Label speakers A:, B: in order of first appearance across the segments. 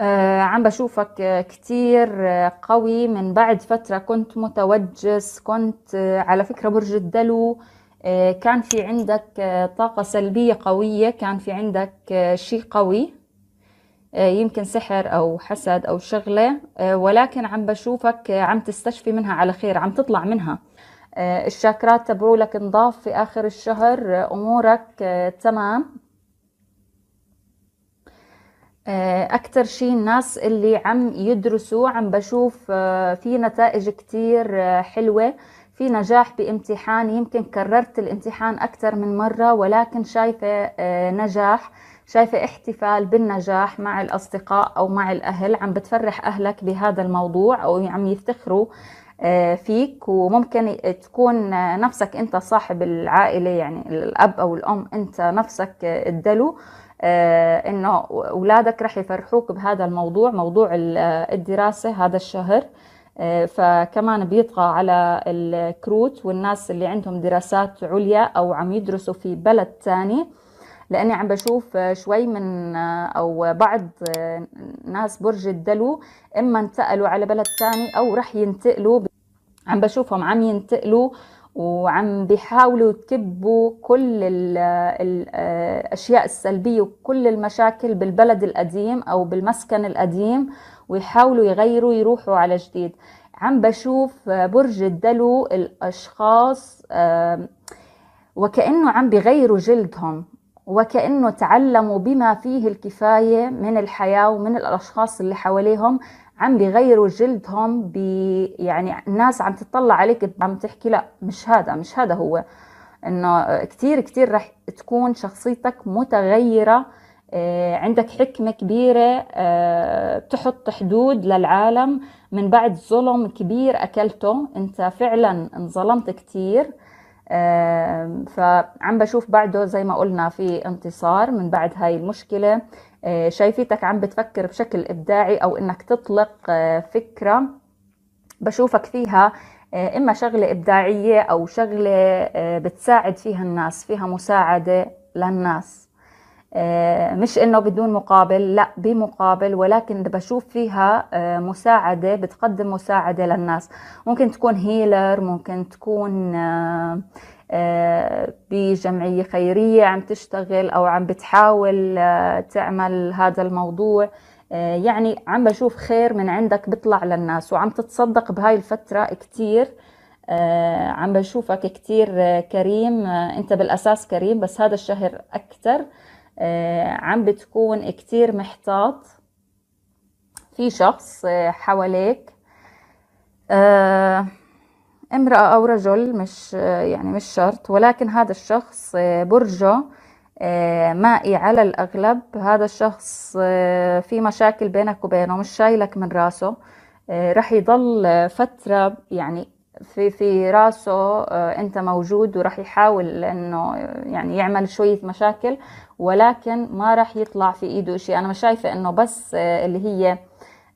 A: آه عم بشوفك كتير قوي من بعد فترة كنت متوجس كنت آه، على فكرة برج الدلو آه، كان في عندك آه، طاقة سلبية قوية كان في عندك شيء قوي يمكن سحر أو حسد أو شغلة ولكن عم بشوفك عم تستشفي منها على خير عم تطلع منها الشاكرات تبعولك انضاف في آخر الشهر أمورك تمام آه، أكثر شيء الناس اللي عم يدرسوا عم بشوف آه، في نتائج كتير آه، حلوة في نجاح بامتحان يمكن كررت الامتحان أكثر من مرة ولكن شايفة نجاح شايفة احتفال بالنجاح مع الأصدقاء أو مع الأهل عم بتفرح أهلك بهذا الموضوع أو عم يفتخروا فيك وممكن تكون نفسك أنت صاحب العائلة يعني الأب أو الأم أنت نفسك الدلو آه، انه اولادك رح يفرحوك بهذا الموضوع موضوع آه، الدراسه هذا الشهر آه، فكمان بيطغى على الكروت والناس اللي عندهم دراسات عليا او عم يدرسوا في بلد ثاني لاني عم بشوف شوي من او بعض ناس برج الدلو اما انتقلوا على بلد ثاني او رح ينتقلوا عم بشوفهم عم ينتقلوا وعم بيحاولوا يكبوا كل الأشياء السلبية وكل المشاكل بالبلد القديم أو بالمسكن القديم ويحاولوا يغيروا يروحوا على جديد عم بشوف برج الدلو الأشخاص وكأنه عم بيغيروا جلدهم وكأنه تعلموا بما فيه الكفاية من الحياة ومن الأشخاص اللي حواليهم عم بيغيروا جلدهم بي يعني الناس عم تطلع عليك عم تحكي لا مش هذا مش هذا هو انه كثير كثير رح تكون شخصيتك متغيره آه، عندك حكمة كبيرة آه، بتحط حدود للعالم من بعد ظلم كبير أكلته أنت فعلا انظلمت كثير آه، فعم بشوف بعده زي ما قلنا في انتصار من بعد هاي المشكلة آه، شايفيتك عم بتفكر بشكل إبداعي أو إنك تطلق آه، فكرة بشوفك فيها آه، إما شغلة إبداعية أو شغلة بتساعد فيها الناس فيها مساعدة للناس مش إنه بدون مقابل لا بمقابل ولكن بشوف فيها مساعدة بتقدم مساعدة للناس ممكن تكون هيلر ممكن تكون آه، بجمعية خيرية عم تشتغل أو عم بتحاول آه، تعمل هذا الموضوع آه، يعني عم بشوف خير من عندك بيطلع للناس وعم تتصدق بهاي الفترة كتير عم بشوفك كتير كريم انت بالأساس كريم بس هذا الشهر أكتر عم بتكون كتير محتاط في شخص حواليك امرأة أو رجل مش يعني مش شرط ولكن هذا الشخص آه، برجه آه، مائي على الأغلب هذا الشخص آه، في مشاكل بينك وبينه مش شايلك من راسه رح يضل فترة يعني في في راسه انت موجود وراح يحاول انه يعني يعمل شويه مشاكل ولكن ما راح يطلع في ايده شيء انا مش شايفه انه بس اللي هي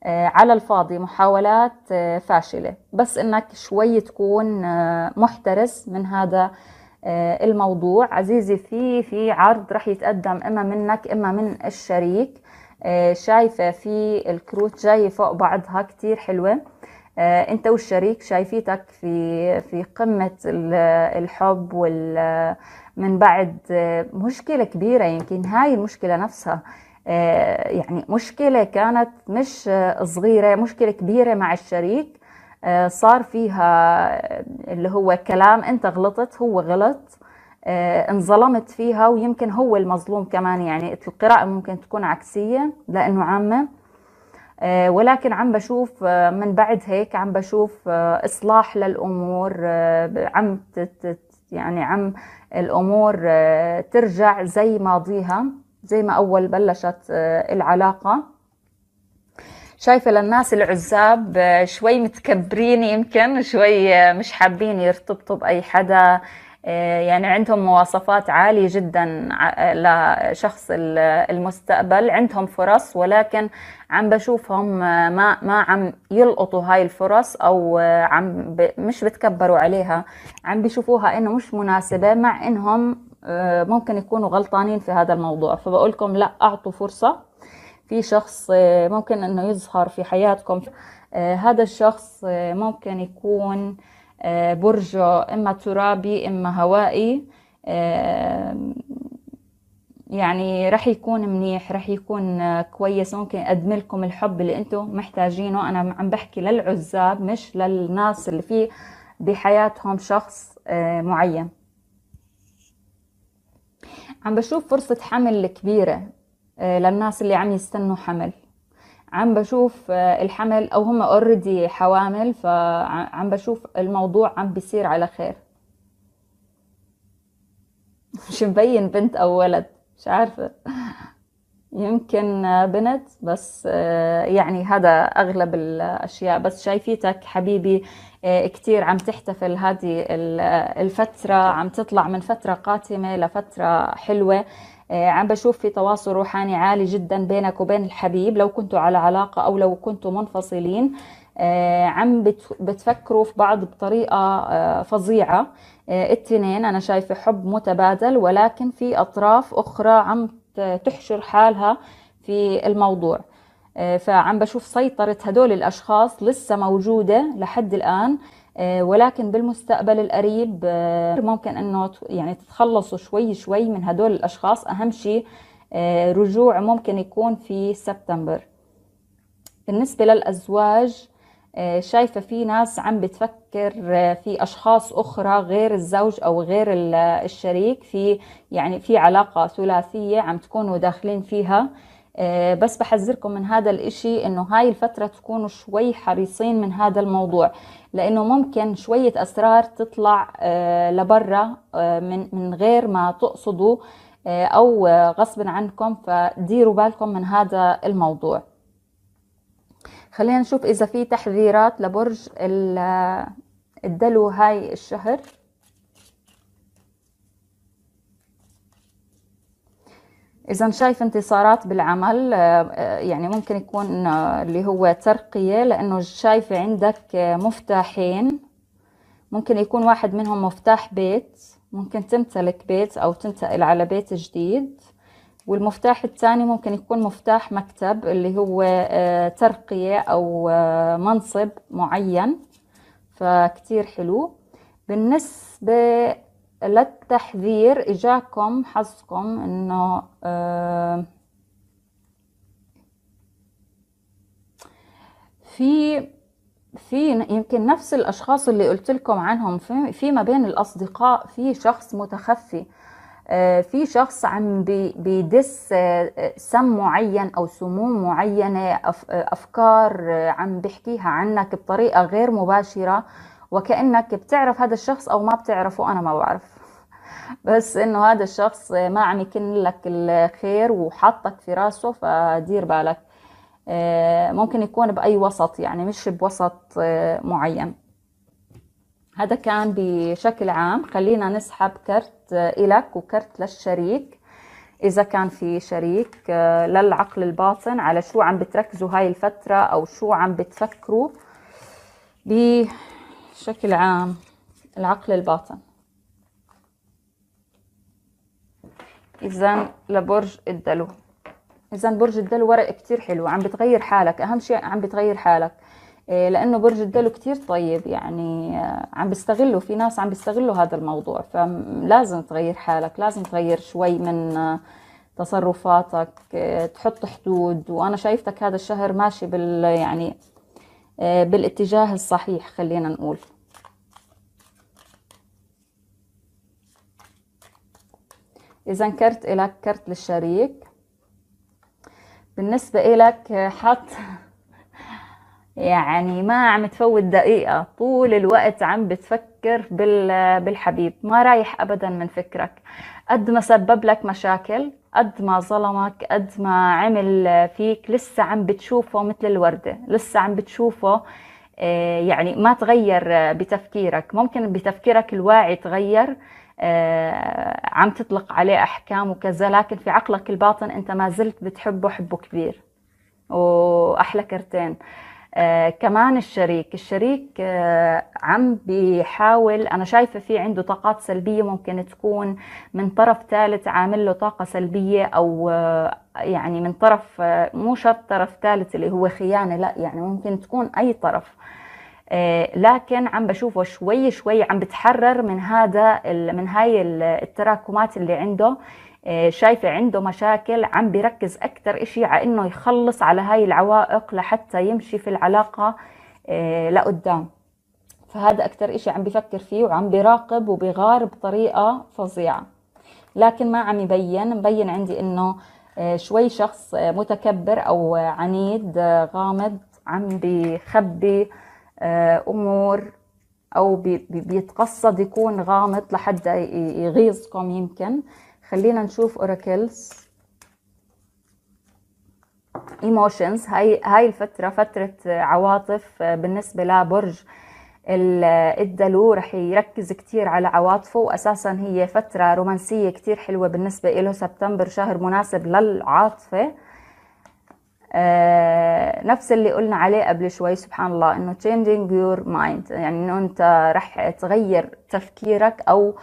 A: آه، على الفاضي محاولات آه، فاشلة بس انك شوي تكون آه، محترس من هذا الموضوع عزيزي في في عرض رح يتقدم اما منك اما من الشريك شايفة في الكروت جاي فوق بعضها كتير حلوة انت والشريك شايفيتك في في قمة الحب وال من بعد مشكلة كبيرة يمكن هاي المشكلة نفسها آه، يعني مشكلة كانت مش آه، صغيرة مشكلة كبيرة مع الشريك آه، صار فيها اللي هو كلام انت غلطت هو غلط انظلمت فيها ويمكن هو المظلوم كمان يعني القراءة ممكن تكون عكسية لأنه عامة ولكن عم بشوف من بعد هيك عم بشوف إصلاح للأمور عم يعني عم الأمور ترجع زي ماضيها زي ما أول بلشت آه، العلاقة شايفة للناس العزاب آه، شوي متكبرين يمكن شوي آه، مش حابين يرتبطوا بأي حدا يعني عندهم مواصفات عالية جدا لشخص المستقبل عندهم فرص ولكن عم بشوفهم ما ما عم يلقطوا هاي الفرص او عم مش بتكبروا عليها عم بشوفوها انه مش مناسبة مع انهم آه، ممكن يكونوا غلطانين في هذا الموضوع فبقولكم لا أعطوا فرصة في شخص آه، ممكن أنه يظهر في حياتكم آه، هذا الشخص ممكن يكون برجه إما ترابي إما هوائي يعني رح يكون منيح رح يكون كويس ممكن يقدم لكم الحب اللي انتم محتاجينه انا عم بحكي للعزاب مش للناس اللي في بحياتهم شخص معين عم بشوف فرصة حمل كبيرة آه، للناس اللي عم يستنوا حمل عم بشوف آه، الحمل او هم اوريدي حوامل فعم بشوف الموضوع عم بيصير على خير مش مبين بنت او ولد مش عارفه يمكن بنت بس آه، يعني هذا أغلب الأشياء بس شايفيتك حبيبي آه، كتير عم تحتفل هذه آه، الفترة عم تطلع من فترة قاتمة لفترة حلوة عم بشوف في تواصل روحاني عالي جدا بينك وبين الحبيب لو كنتوا على علاقة أو لو كنتوا منفصلين عم بتفكروا في بعض بطريقة فظيعة التنين أنا شايفة حب متبادل ولكن في أطراف أخرى عم تحشر حالها في الموضوع آه، فعم بشوف سيطرة هدول الأشخاص لسه موجودة لحد الآن آه، ولكن بالمستقبل القريب آه، ممكن أنه يعني تتخلصوا شوي شوي من هدول الأشخاص أهم شيء رجوع ممكن يكون في سبتمبر بالنسبة للأزواج آه، شايفة في ناس عم بتفكر آه، في أشخاص أخرى غير الزوج أو غير الشريك في يعني في علاقة ثلاثية عم تكونوا داخلين فيها آه، بس بحذركم من هذا الإشي إنه هاي الفترة تكونوا شوي حريصين من هذا الموضوع لأنه ممكن شوية أسرار تطلع لبرا من من غير ما تقصدوا أو غصب عنكم فديروا بالكم من هذا الموضوع خلينا نشوف اذا في تحذيرات لبرج الدلو هاي الشهر اذا شايف انتصارات بالعمل آه، آه، يعني ممكن يكون آه، اللي هو ترقيه لانه شايفه عندك مفتاحين ممكن يكون واحد منهم مفتاح بيت ممكن تمتلك بيت او تنتقل على بيت جديد والمفتاح الثاني ممكن يكون مفتاح مكتب اللي هو آه، ترقية أو آه، منصب معين فكتير حلو بالنسبة للتحذير إجاكم حظكم إنه آه، في في يمكن نفس الأشخاص اللي قلت لكم عنهم في ما بين الأصدقاء في شخص متخفي آه، في شخص عم بيدس آه، سم معين او سموم معينه آه، افكار عم بحكيها عنك بطريقه غير مباشره وكانك بتعرف هذا الشخص او ما بتعرفه انا ما بعرف بس انه هذا الشخص ما عم يكن لك الخير وحطك في راسه فدير بالك ممكن يكون باي وسط يعني مش بوسط معين هذا كان بشكل عام خلينا نسحب كرت إلك وكرت للشريك إذا كان في شريك آه، للعقل الباطن على شو عم بتركزوا هاي الفترة أو شو عم بتفكروا بشكل عام العقل الباطن إذا لبرج الدلو إذا برج الدلو ورق كتير حلو عم بتغير حالك أهم شيء عم بتغير حالك إيه، لانه برج الدلو كتير طيب يعني آه، عم بيستغلوا في ناس عم بيستغلوا هذا الموضوع فلازم تغير حالك لازم تغير شوي من آه، تصرفاتك آه، تحط حدود وانا شايفتك هذا الشهر ماشي بال يعني بالاتجاه الصحيح خلينا نقول اذا كرت لك كرت للشريك بالنسبه لك حط يعني ما عم تفوت دقيقة طول الوقت عم بتفكر بالحبيب ما رايح أبدا من فكرك قد ما سبب لك مشاكل قد ما ظلمك قد ما عمل فيك لسه عم بتشوفه مثل الوردة لسه عم بتشوفه آه، يعني ما تغير بتفكيرك ممكن بتفكيرك الواعي تغير آه، عم تطلق عليه أحكام وكذا لكن في عقلك الباطن أنت ما زلت بتحبه حبه كبير وأحلى كرتين آه كمان الشريك الشريك آه عم بيحاول أنا شايفة في عنده طاقات سلبية ممكن تكون من طرف ثالث عامل له طاقة سلبية أو آه يعني من طرف آه، مو شرط طرف ثالث اللي هو خيانة لا يعني ممكن تكون أي طرف آه، لكن عم بشوفه شوي شوي عم بتحرر من هذا من هاي التراكمات اللي عنده آه، شايفة عنده مشاكل عم بركز أكتر إشي على إنه يخلص على هاي العوائق لحتى يمشي في العلاقة آه، لقدام فهذا أكتر إشي عم بفكر فيه وعم براقب وبغار بطريقة فظيعة لكن ما عم يبين مبين عندي إنه آه، شوي شخص متكبر أو عنيد غامض عم بخبي أمور أو بيتقصد يكون غامض لحد يغيظكم يمكن خلينا نشوف اوراكلز ايموشنز هاي هاي الفتره فتره عواطف آه، بالنسبه لبرج الدلو رح يركز كتير على عواطفه وأساسا هي فترة رومانسية كتير حلوة بالنسبة له سبتمبر شهر مناسب للعاطفة آه نفس اللي قلنا عليه قبل شوي سبحان الله انه changing your mind يعني انه انت رح تغير تفكيرك او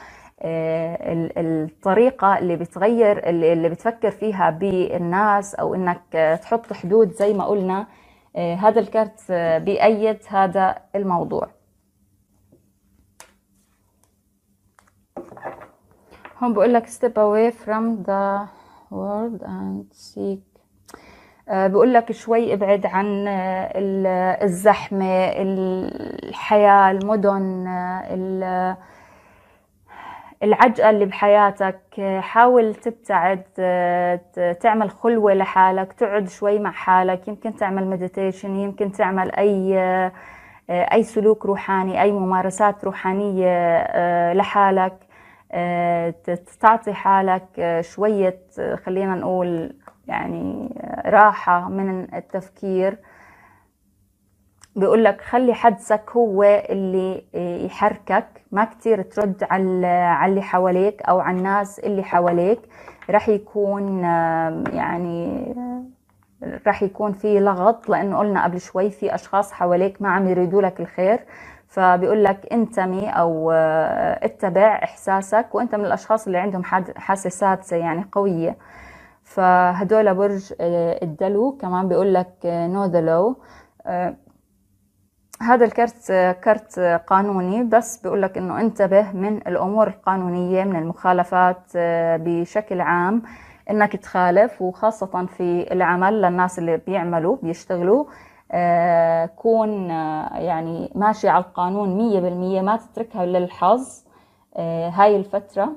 A: آه، الطريقة اللي بتغير اللي بتفكر فيها بالناس أو إنك آه، تحط حدود زي ما قلنا آه، هذا الكارت بأيد هذا الموضوع هون بقول لك step away from the world and seek بقول لك شوي ابعد عن الزحمة الحياة المدن العجقة اللي بحياتك حاول تبتعد تعمل خلوة لحالك تقعد شوي مع حالك يمكن تعمل مديتيشن يمكن تعمل أي أي سلوك روحاني أي ممارسات روحانية آه، لحالك آه، تعطي حالك آه، شوية خلينا نقول يعني راحة من التفكير بيقول لك خلي حدسك هو اللي آه، يحركك ما كتير ترد على اللي حواليك او على الناس اللي حواليك راح يكون آه، يعني آه، راح يكون في لغط لانه قلنا قبل شوي في اشخاص حواليك ما عم يريدوا لك الخير فبيقول لك انتمي او اتبع احساسك وانت من الاشخاص اللي عندهم حساسات يعني قويه فهدول برج الدلو كمان بيقول لك نو ذا لو هذا الكرت كرت قانوني بس بيقول لك انه انتبه من الامور القانونيه من المخالفات آه، بشكل عام انك تخالف وخاصه في العمل للناس اللي بيعملوا بيشتغلوا آه، كون آه، يعني ماشي على القانون مية بالمية ما تتركها للحظ هاي الفترة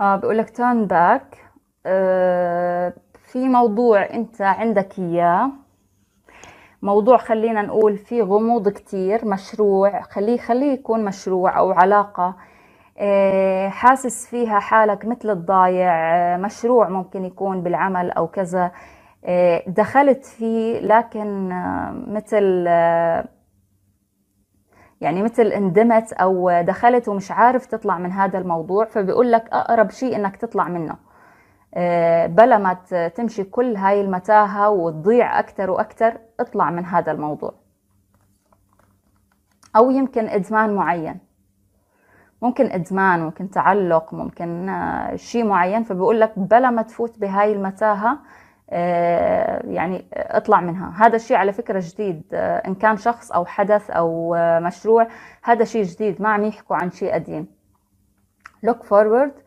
A: آه بقولك turn back آه في موضوع انت عندك اياه موضوع خلينا نقول فيه غموض كتير مشروع خليه خليه يكون مشروع او علاقة آه، حاسس فيها حالك مثل الضايع آه، مشروع ممكن يكون بالعمل او كذا آه، دخلت فيه لكن مثل يعني مثل اندمت او دخلت ومش عارف تطلع من هذا الموضوع فبيقول لك اقرب شيء انك تطلع منه آه، بلا ما تمشي كل هاي المتاهة وتضيع أكثر وأكثر اطلع من هذا الموضوع أو يمكن إدمان معين ممكن إدمان ممكن تعلق ممكن آه، شيء معين فبقول لك بلا ما تفوت بهاي المتاهة آه، يعني اطلع منها هذا الشيء على فكرة جديد إن كان شخص أو حدث أو مشروع هذا شيء جديد ما عم يحكوا عن شيء قديم look forward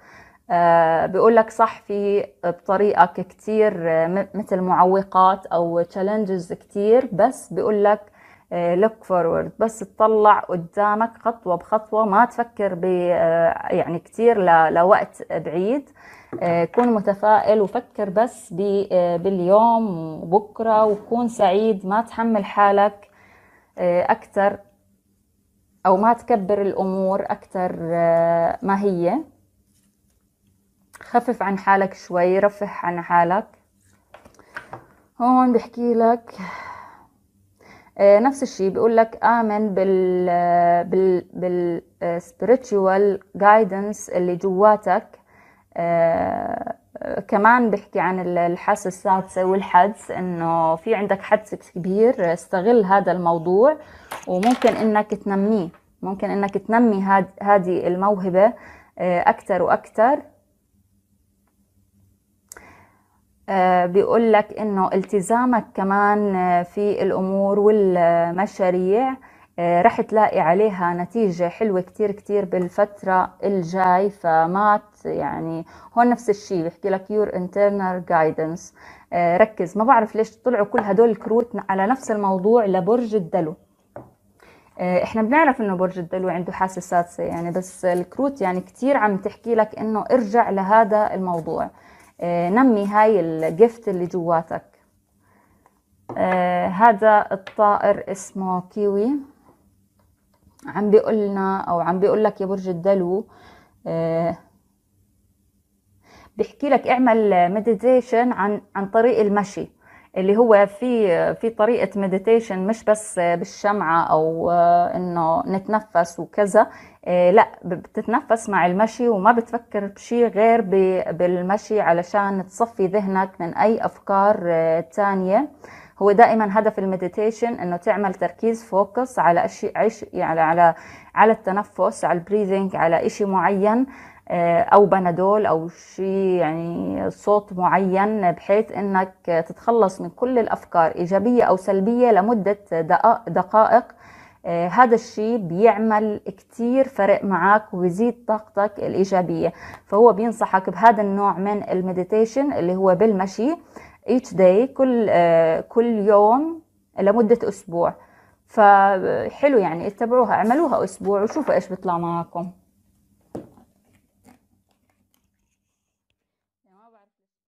A: آه، بيقول لك صح في بطريقك كتير آه، مثل معوقات او تشالنجز كتير بس بيقول لك لوك آه، فورورد بس تطلع قدامك خطوه بخطوه ما تفكر ب يعني كثير لوقت بعيد كون متفائل وفكر بس باليوم وبكره وكون سعيد ما تحمل حالك اكثر او ما تكبر الامور اكثر ما هي خفف عن حالك شوي رفح عن حالك هون بحكي لك آه، نفس الشيء بيقول لك آمن بال آه، بال بالسبiritual آه، جايدنس اللي جواتك كمان بحكي عن الحاسة السادسة والحدس إنه في عندك حدس كبير استغل هذا الموضوع وممكن إنك تنميه ممكن إنك تنمي هذه الموهبة أكثر وأكثر آه، بيقول لك انه التزامك كمان آه، في الامور والمشاريع آه، رح تلاقي عليها نتيجة حلوة كتير كتير بالفترة الجاي فما يعني هون نفس الشيء بحكي لك يور internal guidance ركز ما بعرف ليش طلعوا كل هدول الكروت على نفس الموضوع لبرج الدلو احنا بنعرف انه برج الدلو عنده حاسة سادسة يعني بس الكروت يعني كتير عم تحكي لك انه ارجع لهذا الموضوع آه، نمي هاي الجفت اللي جواتك آه، هذا الطائر اسمه كيوي عم بيقولنا او عم بيقول لك يا برج الدلو آه، بيحكي لك اعمل مديتيشن عن عن طريق المشي اللي هو في في طريقه مديتيشن مش بس بالشمعه او آه، انه نتنفس وكذا آه، لا بتتنفس مع المشي وما بتفكر بشيء غير بالمشي علشان تصفي ذهنك من اي افكار آه، تانية هو دائما هدف المديتيشن انه تعمل تركيز فوكس على اشي يعني على على التنفس على البريذنج على اشي معين آه، او بنادول او شيء يعني صوت معين بحيث انك تتخلص من كل الافكار ايجابيه او سلبيه لمده دقائق آه، هذا الشيء بيعمل كتير فرق معك وبيزيد طاقتك الإيجابية فهو بينصحك بهذا النوع من المديتيشن اللي هو بالمشي each day كل, آه، كل يوم لمدة أسبوع فحلو يعني اتبعوها اعملوها أسبوع وشوفوا إيش بيطلع معكم